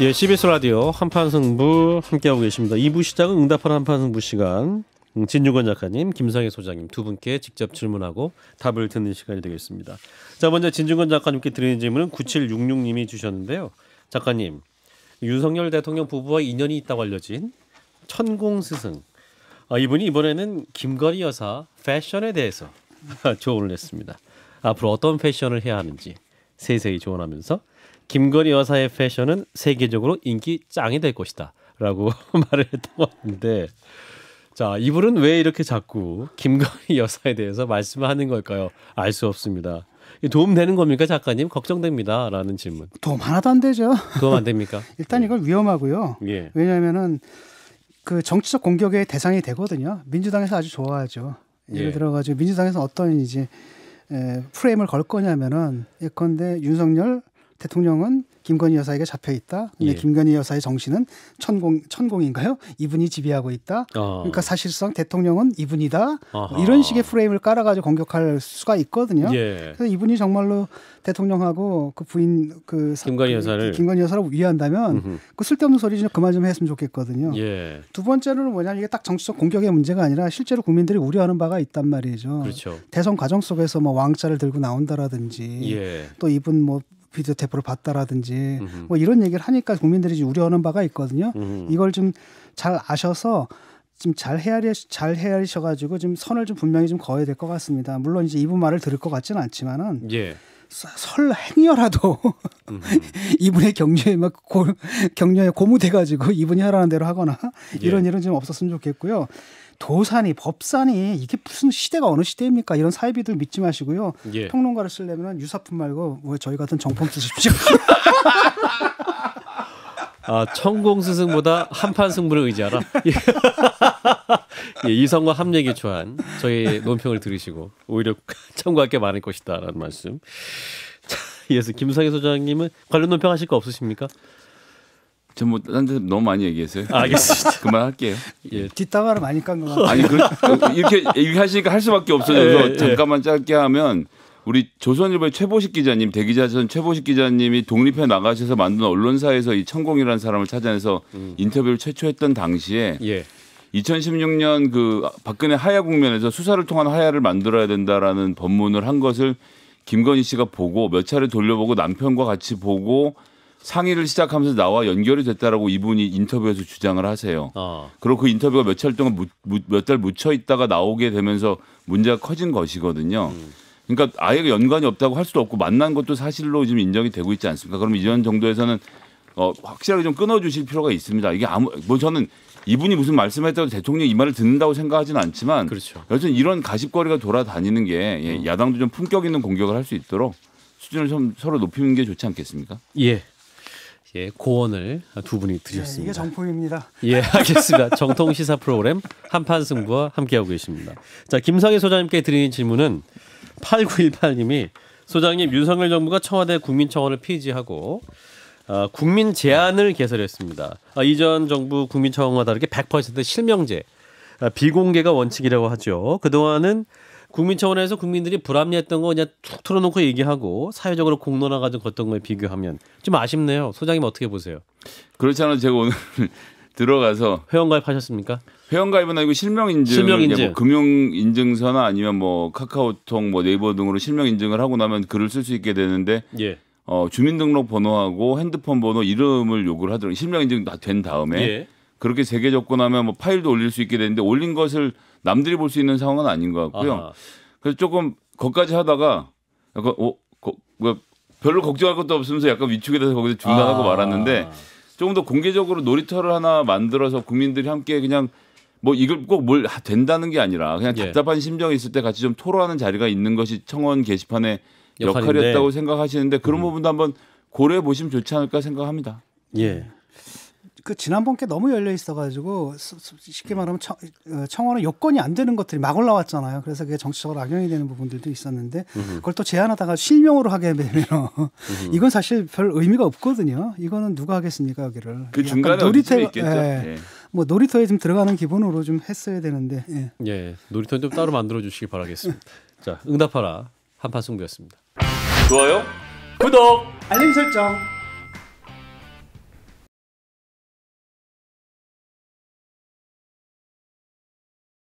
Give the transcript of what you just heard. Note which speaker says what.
Speaker 1: 예, CBS 라디오 한판 승부 함께하고 계십니다. 2부 시작은 응답하는 한판 승부 시간. 음, 진유건 작가님, 김상희 소장님 두 분께 직접 질문하고 답을 듣는 시간이 되겠습니다. 자, 먼저 진중건 작가님께 드리는 질문은 9766님이 주셨는데요. 작가님, 윤석열 대통령 부부와 인연이 있다고 알려진 천공 스승. 아, 이분이 이번에는 김건희 여사 패션에 대해서 조언을 했습니다. 앞으로 어떤 패션을 해야 하는지 세세히 조언하면서 김건희 여사의 패션은 세계적으로 인기 짱이 될 것이다라고 말을 했던 것 같은데 자 이분은 왜 이렇게 자꾸 김건희 여사에 대해서 말씀하는 걸까요? 알 수 없습니다. 도움 되는 겁니까 작가님? 걱정됩니다라는 질문.
Speaker 2: 도움 하나도 안 되죠. 도움 안 됩니까? 일단 이걸 예. 위험하고요. 예. 왜냐하면은 그 정치적 공격의 대상이 되거든요. 민주당에서 아주 좋아하죠. 예를 예. 들어가지고 민주당에서 어떤 이제 에, 프레임을 걸 거냐면은 예컨대 윤석열 대통령은 김건희 여사에게 잡혀 있다. 근데 예. 김건희 여사의 정신은 천공 천공인가요? 이분이 지배하고 있다. 어. 그러니까 사실상 대통령은 이분이다. 뭐 아하. 이런 식의 프레임을 깔아가지고 공격할 수가 있거든요. 예. 그래서 이분이 정말로 대통령하고 그 부인 그 김건희 그 여사를 김건희 여사를 위한다면 음흠. 그 쓸데없는 소리 좀 그만 좀 했으면 좋겠거든요. 예. 두 번째로는 뭐냐면 이게 딱 정치적 공격의 문제가 아니라 실제로 국민들이 우려하는 바가 있단 말이죠. 그렇죠. 대선 과정 속에서 뭐 왕자를 들고 나온다라든지 예. 또 이분 뭐 비디오 테이프로 봤다라든지 음흠. 뭐 이런 얘기를 하니까 국민들이 우려하는 바가 있거든요. 음흠. 이걸 좀 잘 아셔서 좀잘 헤아리 잘 헤아리셔가지고 좀 선을 좀 분명히 좀 거어야 될 것 같습니다. 물론 이제 이분 말을 들을 것 같지는 않지만은 예. 설 행여라도 이분의 격려에 막 고, 격려에 고무돼가지고 이분이 하라는 대로 하거나 예. 이런 일은 좀 없었으면 좋겠고요. 도산이 법산이 이게 무슨 시대가 어느 시대입니까? 이런 사이비들 믿지 마시고요. 예. 평론가를 쓰려면 유사품 말고 왜 뭐 저희 같은 정품
Speaker 1: 쓰십시오. 아, 천공 스승보다 한판 승부를 의지하라. 예, 예 이성과 합력이 초한 저희 논평을 들으시고 오히려 참고할 게 많을 것이다라는 말씀. 자, 이어서 김상희 소장님은 관련 논평하실 거 없으십니까?
Speaker 3: 저뭐딴른데 너무 많이 얘기했어요. 알겠습니다. 그만할게요. 예.
Speaker 1: 뒷담화를 많이 깐 것 같아요. 아니 그, 그
Speaker 3: 이렇게 얘기 하시니까 할 수밖에 없어요. 예, 예, 잠깐만 짧게 하면 우리 조선일보의 최보식 기자님 대기자전 최보식 기자님이 독립해 나가셔서 만든 언론사에서 이 천공이라는 사람을 찾아내서 음. 인터뷰를 최초했던 당시에 예. 2016년 그 박근혜 하야 국면에서 수사를 통한 하야를 만들어야 된다라는 법문을 한 것을 김건희 씨가 보고 몇 차례 돌려보고 남편과 같이 보고 상의를 시작하면서 나와 연결이 됐다라고 이분이 인터뷰에서 주장을 하세요. 어. 그리고 그 인터뷰가 몇 달 동안 몇 달 묻혀 있다가 나오게 되면서 문제가 커진 것이거든요. 음. 그러니까 아예 연관이 없다고 할 수도 없고 만난 것도 사실로 지금 인정이 되고 있지 않습니까? 그럼 이런 정도에서는 어, 확실하게 좀 끊어주실 필요가 있습니다. 이게 아무 뭐 저는 이분이 무슨 말씀했다고 대통령이 이 말을 듣는다고 생각하지는 않지만 그렇죠. 여튼 이런 가십거리가 돌아다니는 게 예, 음. 야당도 좀 품격 있는 공격을 할 수 있도록 수준을 좀 서로 높이는 게 좋지 않겠습니까? 예, 예, 고언을 두 분이 네, 드셨습니다. 네, 이게
Speaker 1: 정품입니다. 예, 알겠습니다. 정통 시사 프로그램 한판 승부와 함께하고 계십니다. 자, 김상희 소장님께 드리는 질문은 8918님이 소장님 윤석열 정부가 청와대 국민청원을 폐지하고 어, 국민 제안을 개설했습니다. 아, 이전 정부 국민청원과 다르게 100% 실명제 아, 비공개가 원칙이라고 하죠. 그동안은 국민 차원에서 국민들이 불합리했던 거 그냥 툭 틀어놓고 얘기하고 사회적으로 공론화가 좀 걷던
Speaker 3: 거에 비교하면 좀 아쉽네요. 소장님 어떻게 보세요? 그렇잖아요. 제가 오늘 들어가서 회원가입 하셨습니까? 회원가입은 아니고 실명인증, 실명인증. 뭐 금융인증서나 아니면 뭐 카카오톡, 뭐 네이버 등으로 실명인증을 하고 나면 글을 쓸 수 있게 되는데 예. 어, 주민등록번호하고 핸드폰 번호 이름을 요구를 하더라고 실명인증 된 다음에 예. 그렇게 세개 적고 나면 뭐 파일도 올릴 수 있게 되는데 올린 것을 남들이 볼 수 있는 상황은 아닌 것 같고요. 아하. 그래서 조금 거기까지 하다가 약간 어, 거, 뭐 별로 걱정할 것도 없으면서 약간 위축이 돼서 거기서 중단하고 아. 말았는데 조금 더 공개적으로 놀이터를 하나 만들어서 국민들이 함께 그냥 뭐 이걸 꼭 뭘 된다는 게 아니라 그냥 예. 답답한 예. 심정이 있을 때 같이 좀 토로하는 자리가 있는 것이 청원 게시판의 역할인데. 역할이었다고 생각하시는데 그런 음. 부분도 한번 고려해 보시면 좋지 않을까 생각합니다. 예.
Speaker 2: 그 지난번 게 너무 열려 있어가지고 쉽게 음. 말하면 청, 어, 청원은 요건이 안 되는 것들이 막 올라왔잖아요. 그래서 그게 정치적으로 악용이 되는 부분들도 있었는데 그걸 또 제안하다가 실명으로 하게 되면 이건 사실 별 의미가 없거든요. 이거는 누가 하겠습니까 여기를? 그 중간에 놀이터 있겠죠. 예. 예. 뭐 놀이터에 좀 들어가는 기분으로 좀 했어야 되는데. 예,
Speaker 1: 예 놀이터는 좀 따로 만들어 주시기 바라겠습니다. 자, 응답하라 한판 승부였습니다.
Speaker 3: 좋아요, 구독, 알림 설정.